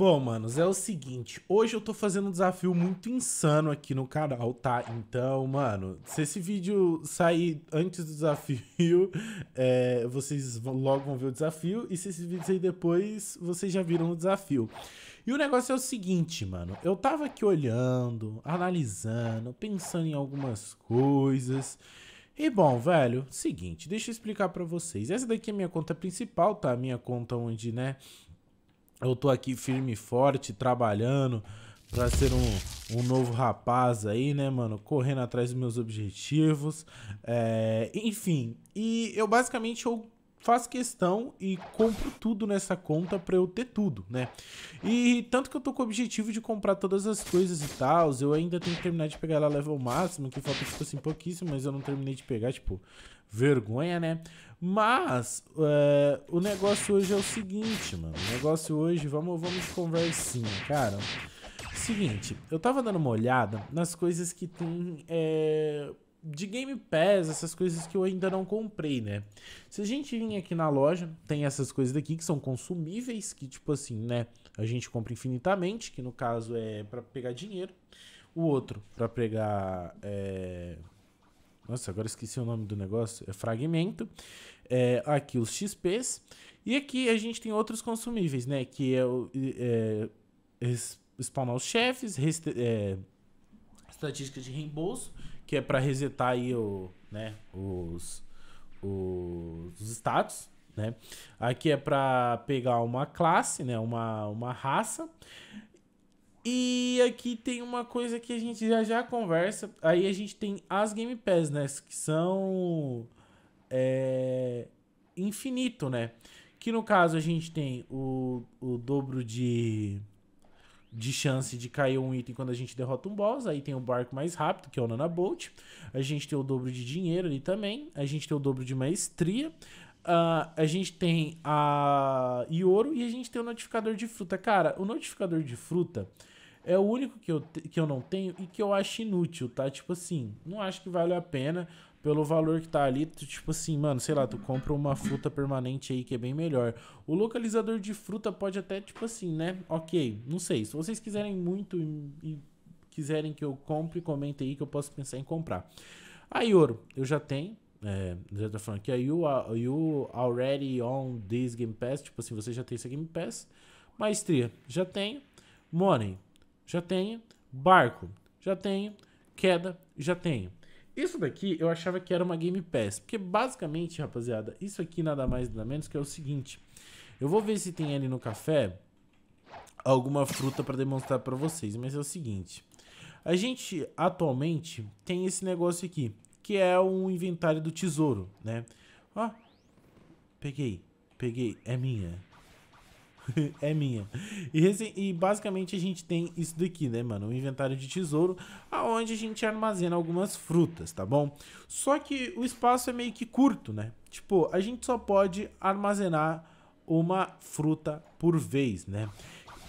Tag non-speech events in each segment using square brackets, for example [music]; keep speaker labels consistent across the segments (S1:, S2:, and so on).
S1: Bom, manos, é o seguinte, hoje eu tô fazendo um desafio muito insano aqui no canal, tá? Então, mano, se esse vídeo sair antes do desafio, [laughs] é, vocês logo vão ver o desafio, e se esse vídeo sair depois, vocês já viram o desafio. E o negócio é o seguinte, mano, eu tava aqui olhando, analisando, pensando em algumas coisas... E bom, velho, seguinte, deixa eu explicar pra vocês. Essa daqui é a minha conta principal, tá? A minha conta onde, né, eu tô aqui firme e forte, trabalhando para ser um, um novo rapaz aí, né, mano? Correndo atrás dos meus objetivos. É, enfim, e eu basicamente eu faz questão e compro tudo nessa conta para eu ter tudo, né? E tanto que eu tô com o objetivo de comprar todas as coisas e tal, eu ainda tenho que terminar de pegar ela level máximo, que falta, tipo assim, pouquíssimo, mas eu não terminei de pegar, tipo, vergonha, né? Mas é, o negócio hoje é o seguinte, mano, o negócio hoje, vamos, vamos de conversinha, cara... Seguinte, eu tava dando uma olhada nas coisas que tem é, de Game Pass, essas coisas que eu ainda não comprei, né? Se a gente vir aqui na loja, tem essas coisas daqui que são consumíveis, que tipo assim, né? A gente compra infinitamente, que no caso é para pegar dinheiro. O outro para pegar. É... Nossa, agora esqueci o nome do negócio. É fragmento. É, aqui os XPs. E aqui a gente tem outros consumíveis, né? Que é, é spawnar os chefes, é, estatística de reembolso, que é para resetar aí o, né, os, os, status. Né? Aqui é para pegar uma classe, né? uma, uma raça. E aqui tem uma coisa que a gente já já conversa. Aí a gente tem as Game Pass, né? Que são é, infinito, né? Que no caso a gente tem o, o dobro de de chance de cair um item quando a gente derrota um boss. Aí tem o barco mais rápido, que é o Nana Bolt. A gente tem o dobro de dinheiro ali também. A gente tem o dobro de maestria. Uh, a gente tem a Ioro e a gente tem o notificador de fruta. Cara, o notificador de fruta é o único que eu, que eu não tenho e que eu acho inútil, tá? Tipo assim, não acho que vale a pena pelo valor que tá ali, tu, tipo assim, mano, sei lá, tu compra uma fruta permanente aí que é bem melhor. O localizador de fruta pode até, tipo assim, né? Ok, não sei. Se vocês quiserem muito e, e quiserem que eu compre, comente aí que eu posso pensar em comprar. aí ouro eu já tenho. É, já tá falando que aí you, are, you already on this Game Pass. Tipo assim, você já tem esse Game Pass. Maestria, já tenho. Money, já tenho. Barco, já tenho. Queda, já tenho. Isso daqui eu achava que era uma Game Pass, porque basicamente, rapaziada, isso aqui nada mais nada menos que é o seguinte. Eu vou ver se tem ali no café alguma fruta para demonstrar para vocês, mas é o seguinte. A gente atualmente tem esse negócio aqui, que é um inventário do tesouro, né? Ó, peguei, peguei, é minha. [laughs] é minha. E, e, basicamente a gente tem isso daqui, né, mano? Um inventário de tesouro, aonde a gente armazena algumas frutas, tá bom? Só que o espaço é meio que curto, né? Tipo, a gente só pode armazenar uma fruta por vez, né?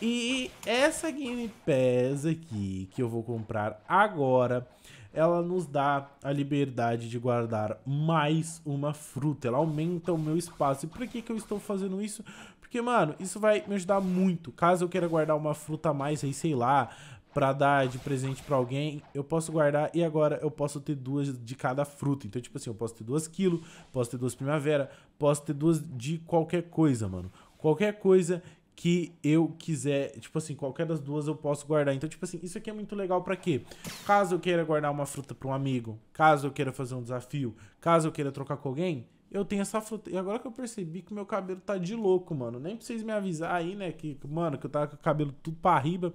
S1: E essa Game Pass aqui, que eu vou comprar agora, ela nos dá a liberdade de guardar mais uma fruta. Ela aumenta o meu espaço. E por que, que eu estou fazendo isso? Porque, mano, isso vai me ajudar muito. Caso eu queira guardar uma fruta a mais aí, sei lá, para dar de presente para alguém, eu posso guardar e agora eu posso ter duas de cada fruta. Então, tipo assim, eu posso ter duas quilos, posso ter duas primavera, posso ter duas de qualquer coisa, mano. Qualquer coisa que eu quiser, tipo assim, qualquer das duas eu posso guardar. Então, tipo assim, isso aqui é muito legal para quê? Caso eu queira guardar uma fruta para um amigo, caso eu queira fazer um desafio, caso eu queira trocar com alguém, eu tenho essa fruta. E agora que eu percebi que meu cabelo tá de louco, mano. Nem pra vocês me avisar aí, né? Que, mano, que eu tava com o cabelo tudo pra riba.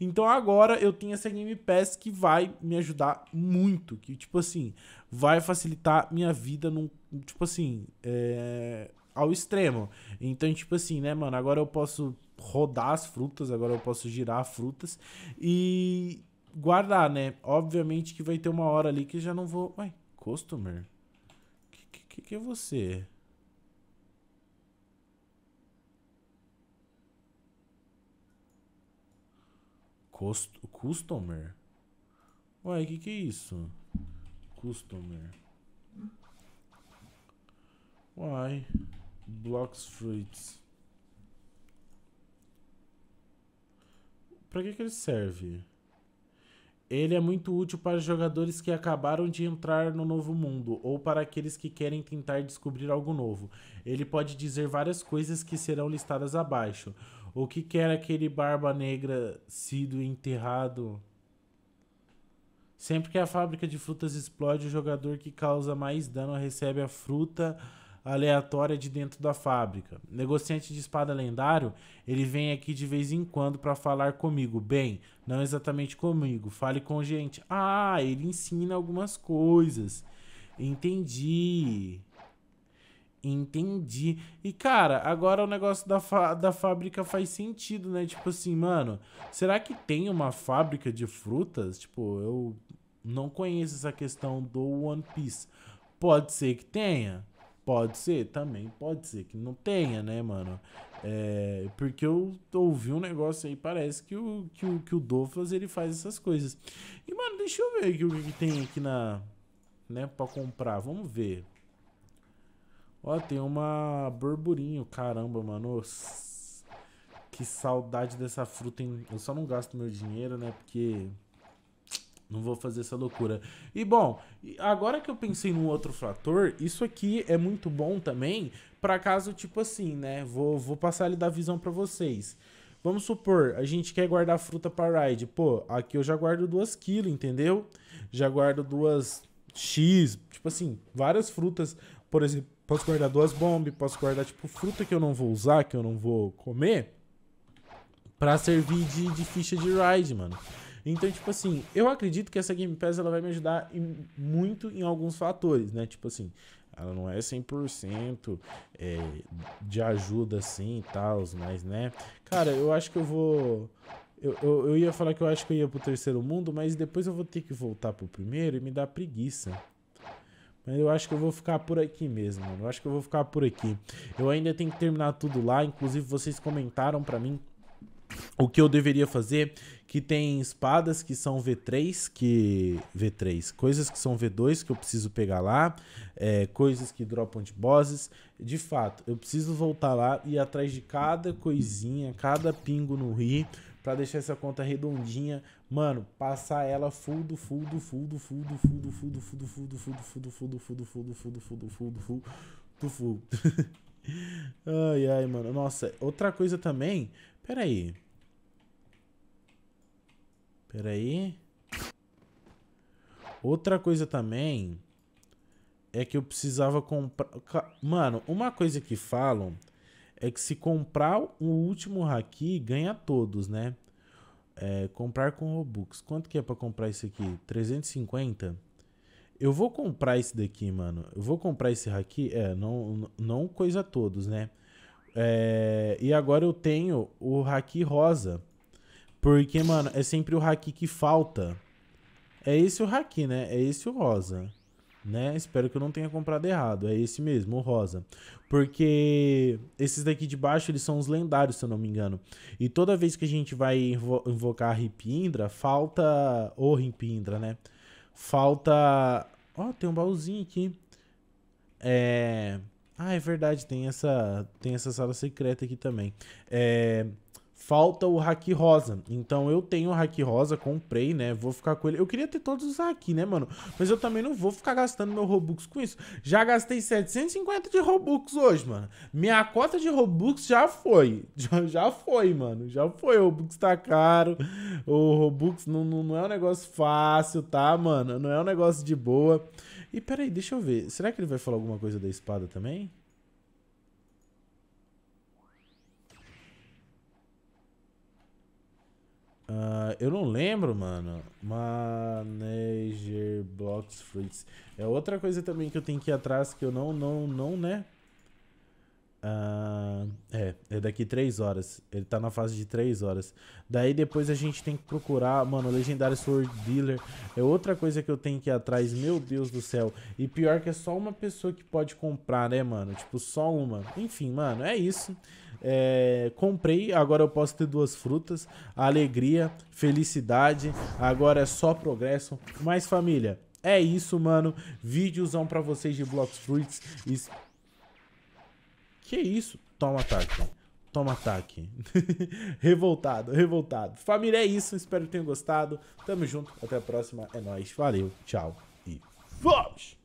S1: Então agora eu tenho essa Game Pass que vai me ajudar muito. Que, tipo assim, vai facilitar minha vida num. Tipo assim, é, ao extremo. Então, tipo assim, né, mano? Agora eu posso rodar as frutas, agora eu posso girar frutas. E guardar, né? Obviamente que vai ter uma hora ali que já não vou. Ué, customer que, que é você? Cost customer? Uai, que que é isso? Customer. Uai. Blocks fruits. Pra que que ele serve? Ele é muito útil para jogadores que acabaram de entrar no novo mundo ou para aqueles que querem tentar descobrir algo novo. Ele pode dizer várias coisas que serão listadas abaixo. O que quer aquele barba negra sido enterrado? Sempre que a fábrica de frutas explode, o jogador que causa mais dano recebe a fruta aleatória de dentro da fábrica. Negociante de espada lendário, ele vem aqui de vez em quando para falar comigo. Bem, não exatamente comigo, fale com gente. Ah, ele ensina algumas coisas. Entendi. Entendi. E, cara, agora o negócio da, da fábrica faz sentido, né? Tipo assim, mano, será que tem uma fábrica de frutas? Tipo, eu não conheço essa questão do One Piece. Pode ser que tenha? Pode ser? Também pode ser que não tenha, né, mano? É, porque eu ouvi um negócio aí, parece que o, que o, que o Doflas ele faz essas coisas. E, mano, deixa eu ver aqui o que, que tem aqui na. né, pra comprar. Vamos ver. Ó, tem uma burburinho, caramba, mano. Nossa, que saudade dessa fruta, hein? Eu só não gasto meu dinheiro, né? Porque não vou fazer essa loucura. E bom, agora que eu pensei num outro fator, isso aqui é muito bom também para caso tipo assim, né? Vou, vou passar ele da visão para vocês. Vamos supor, a gente quer guardar fruta para ride. Pô, aqui eu já guardo duas quilos, entendeu? Já guardo duas X, tipo assim, várias frutas, por exemplo, posso guardar duas bombas, posso guardar tipo fruta que eu não vou usar, que eu não vou comer, para servir de, de ficha de ride, mano. Então, tipo assim, eu acredito que essa Game Pass ela vai me ajudar em, muito em alguns fatores, né? Tipo assim, ela não é 100% é, de ajuda assim e tal, mas, né? Cara, eu acho que eu vou... Eu, eu, eu, ia falar que eu acho que eu ia pro terceiro mundo, mas depois eu vou ter que voltar pro primeiro e me dá preguiça. Mas eu acho que eu vou ficar por aqui mesmo, mano. Eu acho que eu vou ficar por aqui. Eu ainda tenho que terminar tudo lá. Inclusive, vocês comentaram pra mim o que eu deveria fazer, que tem espadas que são V3, que V3, coisas que são V2 que eu preciso pegar lá, é, coisas que dropam de bosses. De fato, eu preciso voltar lá e ir atrás de cada coisinha, cada pingo no ri para deixar essa conta redondinha, mano, passar ela full do full do full do full do full do full do full do full do full do full do full do full do full do full do full do full do full do full. Ai ai, mano. Nossa, outra coisa também, peraí. aí. Pera aí. Outra coisa também é que eu precisava comprar... Mano, uma coisa que falam é que se comprar o último haki, ganha todos, né? É, comprar com Robux. Quanto que é pra comprar isso aqui? 350? Eu vou comprar esse daqui, mano. Eu vou comprar esse haki. É, não, não coisa todos, né? É, e agora eu tenho o haki rosa. Porque, mano, é sempre o haki que falta. É esse o haki, né? É esse o rosa. Né? Espero que eu não tenha comprado errado. É esse mesmo, o rosa. Porque esses daqui de baixo, eles são os lendários, se eu não me engano. E toda vez que a gente vai invo invocar a Ripindra, falta... o Ripindra, né? Falta... Ó, oh, tem um baúzinho aqui. É... Ah, é verdade, tem essa, tem essa sala secreta aqui também. É falta o Haki Rosa. Então eu tenho o Haki Rosa, comprei, né? Vou ficar com ele. Eu queria ter todos os Haki, né, mano? Mas eu também não vou ficar gastando meu Robux com isso. Já gastei 750 de Robux hoje, mano. Minha cota de Robux já foi. [laughs] Já, já foi, mano. Já foi. O Robux tá caro. O Robux não, não, não é um negócio fácil, tá, mano? Não é um negócio de boa. E peraí, deixa eu ver. Será que ele vai falar alguma coisa da espada também? eu não lembro, mano. Manager Box Fruits. É outra coisa também que eu tenho que ir atrás que eu não, não, não, né? Uh, é, é daqui 3 horas. Ele tá na fase de 3 horas. Daí depois a gente tem que procurar, mano, Legendário Sword Dealer. É outra coisa que eu tenho que ir atrás, meu Deus do céu. E pior que é só uma pessoa que pode comprar, né, mano? Tipo, só uma. Enfim, mano, é isso. É, comprei, agora eu posso ter duas frutas, alegria, felicidade, agora é só progresso. Mas família, é isso, mano. Vídeozão pra vocês de Blocks Fruits. Isso... Que isso? Toma ataque. Toma ataque. [laughs] revoltado, revoltado. Família, é isso. Espero que tenham gostado. Tamo junto. Até a próxima. É nóis. Valeu, tchau e vamos!